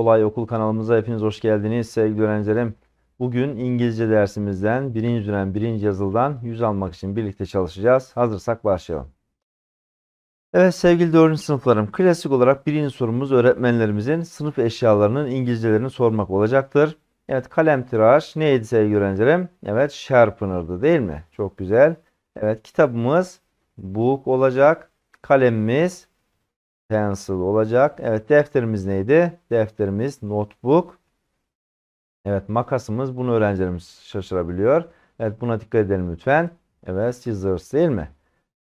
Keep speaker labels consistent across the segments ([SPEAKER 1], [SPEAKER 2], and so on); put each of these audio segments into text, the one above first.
[SPEAKER 1] Kolay Okul kanalımıza hepiniz hoş geldiniz sevgili öğrencilerim. Bugün İngilizce dersimizden birinci dönem birinci yazıldan 100 almak için birlikte çalışacağız. Hazırsak başlayalım. Evet sevgili 4. sınıflarım klasik olarak birinci sorumuz öğretmenlerimizin sınıf eşyalarının İngilizcelerini sormak olacaktır. Evet kalem tıraş neydi sevgili öğrencilerim? Evet sharpener'dı değil mi? Çok güzel. Evet kitabımız book olacak. Kalemimiz pencil olacak. Evet defterimiz neydi? Defterimiz notebook. Evet makasımız bunu öğrencilerimiz şaşırabiliyor. Evet buna dikkat edelim lütfen. Evet scissors değil mi?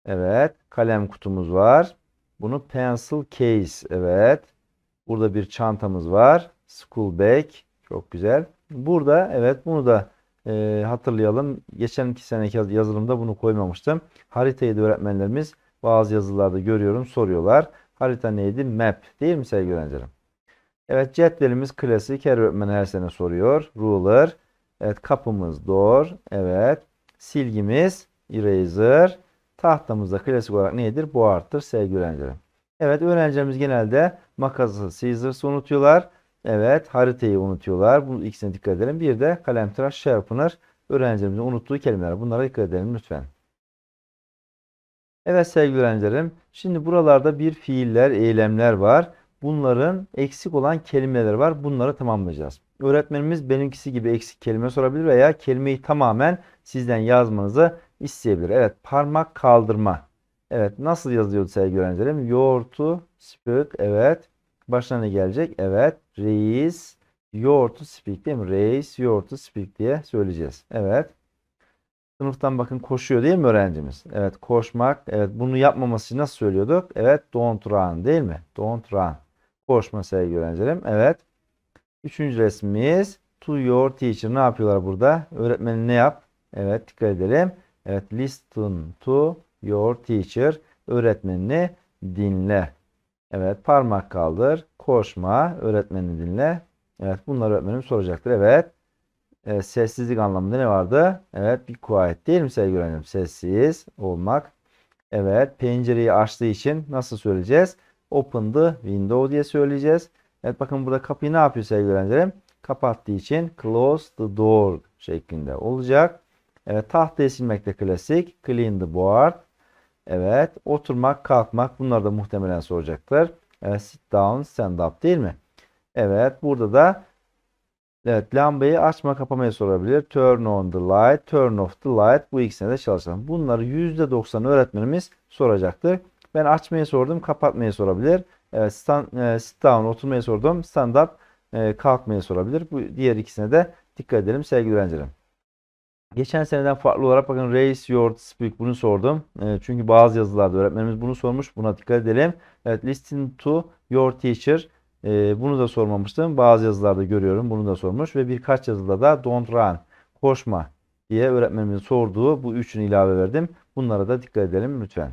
[SPEAKER 1] Evet kalem kutumuz var. Bunu pencil case. Evet. Burada bir çantamız var. School bag. Çok güzel. Burada evet bunu da e, hatırlayalım. Geçen seneki yazılımda bunu koymamıştım. Haritayı da öğretmenlerimiz bazı yazılarda görüyorum soruyorlar. Harita neydi? Map değil mi sevgili öğrencilerim? Evet cetvelimiz klasik her öğretmen her sene soruyor. Ruler. Evet kapımız door. Evet. Silgimiz eraser. Tahtamızda klasik olarak nedir? Boğarttır sevgili öğrencilerim. Evet öğrencilerimiz genelde makası scissors unutuyorlar. Evet haritayı unutuyorlar. Bunun ikisine dikkat edelim. Bir de kalem tıraş sharpener öğrencilerimizin unuttuğu kelimeler. Bunlara dikkat edelim lütfen. Evet sevgili öğrencilerim. Şimdi buralarda bir fiiller, eylemler var. Bunların eksik olan kelimeler var. Bunları tamamlayacağız. Öğretmenimiz benimkisi gibi eksik kelime sorabilir veya kelimeyi tamamen sizden yazmanızı isteyebilir. Evet parmak kaldırma. Evet nasıl yazıyordu sevgili öğrencilerim? Yoğurtu, spök, evet. Başına ne gelecek? Evet. Reis, yoğurtu, spik değil mi? Reis, yoğurtu, spik diye söyleyeceğiz. Evet. Sınıftan bakın koşuyor değil mi öğrencimiz? Evet koşmak. Evet bunu yapmaması için nasıl söylüyorduk? Evet don't run değil mi? Don't run. Koşma sevgili öğrencilerim. Evet. Üçüncü resmimiz to your teacher. Ne yapıyorlar burada? Öğretmenin ne yap? Evet dikkat edelim. Evet listen to your teacher. Öğretmenini dinle. Evet parmak kaldır. Koşma. Öğretmenini dinle. Evet bunları öğretmenim soracaktır. Evet e, sessizlik anlamında ne vardı? Evet bir quiet değil mi sevgili öğrencim? Sessiz olmak. Evet pencereyi açtığı için nasıl söyleyeceğiz? Open the window diye söyleyeceğiz. Evet bakın burada kapıyı ne yapıyor sevgili öğrencilerim? Kapattığı için close the door şeklinde olacak. Evet tahtayı silmek de klasik. Clean the board. Evet oturmak kalkmak bunları da muhtemelen soracaklar. Evet sit down stand up değil mi? Evet burada da Evet lambayı açma kapamaya sorabilir. Turn on the light, turn off the light. Bu ikisine de çalışalım. Bunları %90 öğretmenimiz soracaktır. Ben açmayı sordum, kapatmayı sorabilir. Evet, stand, e, sit down, oturmayı sordum. Stand up, e, kalkmayı sorabilir. Bu diğer ikisine de dikkat edelim sevgili öğrencilerim. Geçen seneden farklı olarak bakın raise your speak bunu sordum. E, çünkü bazı yazılarda öğretmenimiz bunu sormuş. Buna dikkat edelim. Evet, listen to your teacher. E, bunu da sormamıştım. Bazı yazılarda görüyorum bunu da sormuş ve birkaç yazıda da don't run, koşma diye öğretmenimizin sorduğu bu üçünü ilave verdim. Bunlara da dikkat edelim lütfen.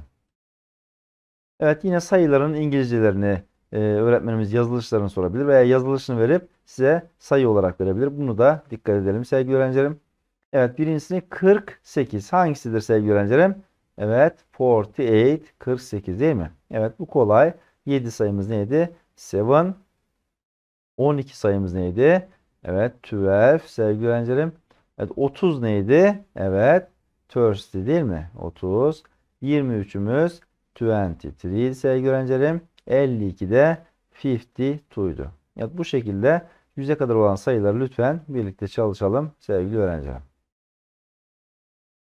[SPEAKER 1] Evet yine sayıların İngilizcelerini e, öğretmenimiz yazılışlarını sorabilir veya yazılışını verip size sayı olarak verebilir. Bunu da dikkat edelim sevgili öğrencilerim. Evet birincisi 48 hangisidir sevgili öğrencilerim? Evet 48 48 değil mi? Evet bu kolay. 7 sayımız neydi? seven 12 sayımız neydi? Evet 12 sevgili öğrencilerim. Evet 30 neydi? Evet Thursday değil mi? 30. 23'ümüz 23 sevgili öğrencilerim. 52'de 52'ydu. Evet bu şekilde 100'e kadar olan sayıları lütfen birlikte çalışalım sevgili öğrencilerim.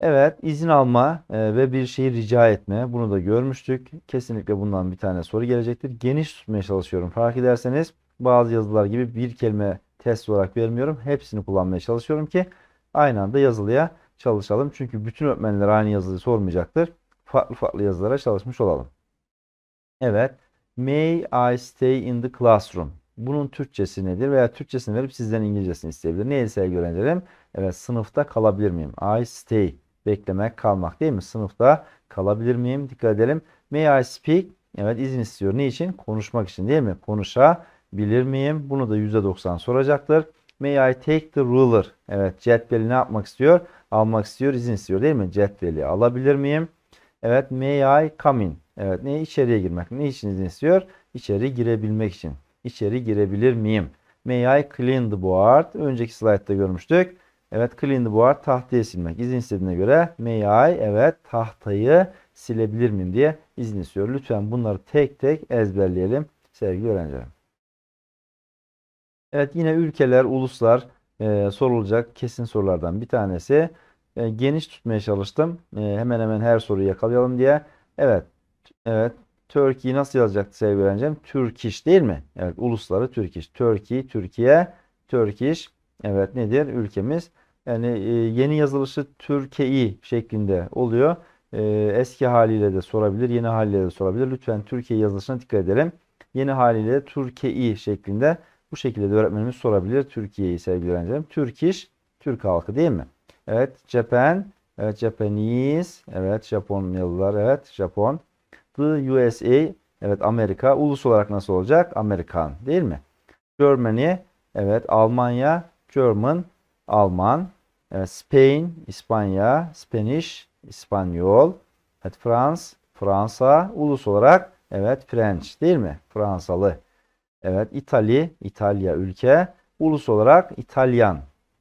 [SPEAKER 1] Evet izin alma e, ve bir şeyi rica etme bunu da görmüştük. Kesinlikle bundan bir tane soru gelecektir. Geniş tutmaya çalışıyorum. Fark ederseniz bazı yazılar gibi bir kelime test olarak vermiyorum. Hepsini kullanmaya çalışıyorum ki aynı anda yazılıya çalışalım. Çünkü bütün öğretmenler aynı yazılıyı sormayacaktır. Farklı farklı yazılara çalışmış olalım. Evet. May I stay in the classroom? Bunun Türkçesi nedir? Veya Türkçesini verip sizden İngilizcesini isteyebilir. Neyse sevgili öğrencilerim. Evet sınıfta kalabilir miyim? I stay beklemek kalmak değil mi? Sınıfta kalabilir miyim? Dikkat edelim. May I speak? Evet izin istiyor. Niçin? Konuşmak için değil mi? Konuşabilir miyim? Bunu da %90 soracaktır. May I take the ruler? Evet cetveli ne yapmak istiyor? Almak istiyor, izin istiyor değil mi? Cetveli alabilir miyim? Evet may I come in? Evet ne içeriye girmek? Ne için izin istiyor? İçeri girebilmek için. İçeri girebilir miyim? May I clean the board? Önceki slaytta görmüştük. Evet clean the board tahtayı silmek. İzin istediğine göre may I evet tahtayı silebilir miyim diye izin istiyor. Lütfen bunları tek tek ezberleyelim sevgili öğrencilerim. Evet yine ülkeler, uluslar e, sorulacak kesin sorulardan bir tanesi. E, geniş tutmaya çalıştım. E, hemen hemen her soruyu yakalayalım diye. Evet. Evet. Turkey'yi nasıl yazacaktı sevgili öğrencim? Türkiş değil mi? Evet. Ulusları Türkiş. Turkey, Türkiye, Turkish. Evet nedir? Ülkemiz. Yani e, yeni yazılışı Türkiye şeklinde oluyor. E, eski haliyle de sorabilir, yeni haliyle de sorabilir. Lütfen Türkiye yazılışına dikkat edelim. Yeni haliyle Türkiye şeklinde bu şekilde de öğretmenimiz sorabilir Türkiye'yi sevgili öğrencilerim. iş, Türk halkı değil mi? Evet, Japan, evet Japanese, evet Japonyalılar, evet Japon. The USA, evet Amerika. Ulus olarak nasıl olacak? Amerikan değil mi? Germany, evet Almanya, German, Alman. Evet, Spain, İspanya, Spanish, İspanyol. Evet, France, Fransa. Ulus olarak evet French değil mi? Fransalı. Evet, İtali, İtalya ülke. Ulus olarak İtalyan.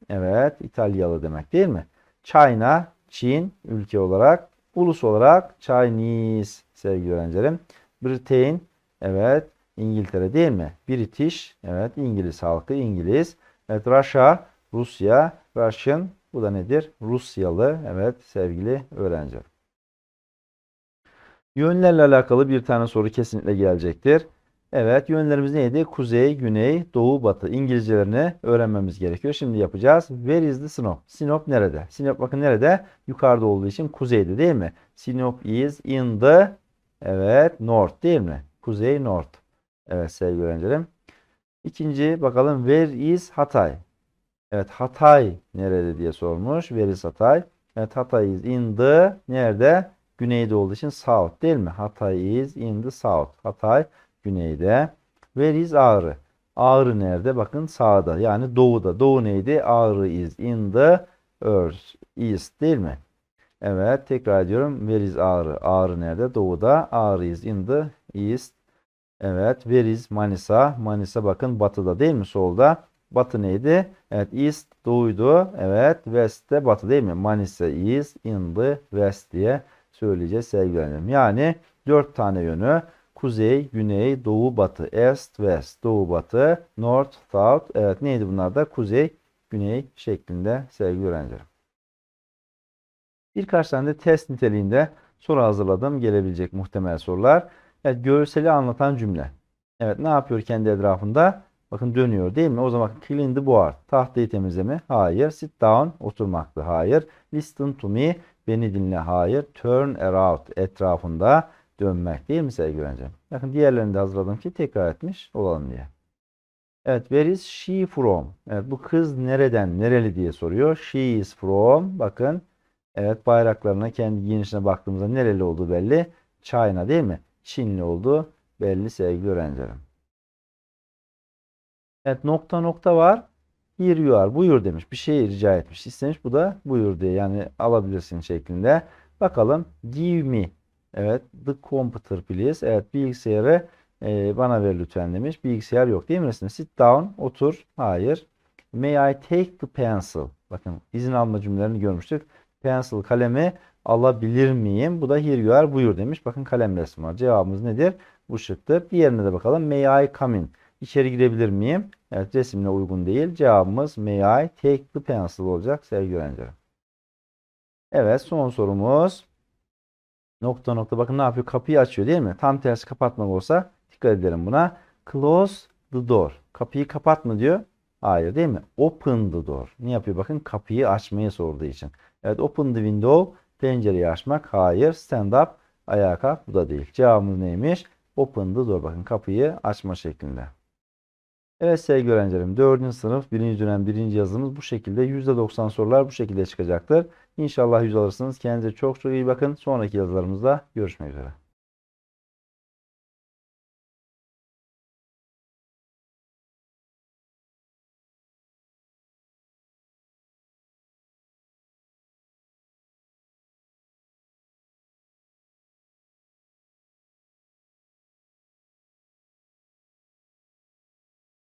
[SPEAKER 1] Evet, İtalyalı demek değil mi? China, Çin ülke olarak. Ulus olarak Chinese sevgili öğrencilerim. Britain, evet İngiltere değil mi? British, evet İngiliz halkı İngiliz. Evet Russia, Rusya, Russian bu da nedir? Rusyalı. Evet sevgili öğrenci. Yönlerle alakalı bir tane soru kesinlikle gelecektir. Evet yönlerimiz neydi? Kuzey, güney, doğu, batı İngilizcelerini öğrenmemiz gerekiyor. Şimdi yapacağız. Where is the Sinop? Sinop nerede? Sinop bakın nerede? Yukarıda olduğu için kuzeyde değil mi? Sinop is in the evet north değil mi? Kuzey north. Evet sevgili öğrencilerim. İkinci bakalım where is Hatay? Evet Hatay nerede diye sormuş. Where is Hatay? Evet Hatay is in the nerede? Güneyde olduğu için south değil mi? Hatay is in the south. Hatay güneyde. Where is Ağrı? Ağrı nerede? Bakın sağda. Yani doğuda. Doğu neydi? Ağrı is in the earth. East değil mi? Evet tekrar ediyorum. Where is Ağrı? Ağrı nerede? Doğuda. Ağrı is in the east. Evet. Veriz, Manisa? Manisa bakın batıda değil mi? Solda. Batı neydi? Evet. East doğuydu. Evet. West de batı değil mi? Manisa East, in the west diye söyleyeceğiz sevgilerim. Yani 4 tane yönü. Kuzey, güney, doğu, batı. East, west. Doğu, batı. North, south. Evet. Neydi bunlar da? Kuzey, güney şeklinde sevgili öğrencilerim. Birkaç tane de test niteliğinde soru hazırladım. Gelebilecek muhtemel sorular. Evet görseli anlatan cümle. Evet ne yapıyor kendi etrafında? Bakın dönüyor değil mi? O zaman clean the board. Tahtayı temizleme. Hayır. Sit down. Oturmaktı. Hayır. Listen to me. Beni dinle. Hayır. Turn around. Etrafında dönmek değil mi sevgili öğrencim? Bakın diğerlerini de hazırladım ki tekrar etmiş olalım diye. Evet. Where is she from? Evet. Bu kız nereden, nereli diye soruyor. She is from. Bakın. Evet bayraklarına kendi giyinişine baktığımızda nereli olduğu belli. China değil mi? Çinli oldu. Belli sevgili öğrencilerim. Evet nokta nokta var. Here you are. Buyur demiş. Bir şey rica etmiş. istemiş. Bu da buyur diye. Yani alabilirsin şeklinde. Bakalım. Give me. Evet. The computer please. Evet. Bilgisayarı e, bana ver lütfen demiş. Bilgisayar yok değil mi resim? Sit down. Otur. Hayır. May I take the pencil? Bakın izin alma cümlelerini görmüştük pencil kalemi alabilir miyim? Bu da here you are buyur demiş. Bakın kalem resmi var. Cevabımız nedir? Bu şıktı. Bir yerine de bakalım. May I come in? İçeri girebilir miyim? Evet resimle uygun değil. Cevabımız may I take the pencil olacak sevgili öğrenciler. Evet son sorumuz. Nokta nokta bakın ne yapıyor? Kapıyı açıyor değil mi? Tam tersi kapatmak olsa dikkat edelim buna. Close the door. Kapıyı kapat mı diyor. Hayır değil mi? Open the door. Ne yapıyor? Bakın kapıyı açmayı sorduğu için. Evet open the window pencereyi açmak. Hayır stand up ayağa kalk bu da değil. Cevabımız neymiş? Open the door bakın kapıyı açma şeklinde. Evet sevgili öğrencilerim 4. sınıf 1. dönem 1. yazımız bu şekilde. %90 sorular bu şekilde çıkacaktır. İnşallah yüz alırsınız. Kendinize çok çok iyi bakın. Sonraki yazılarımızda görüşmek üzere.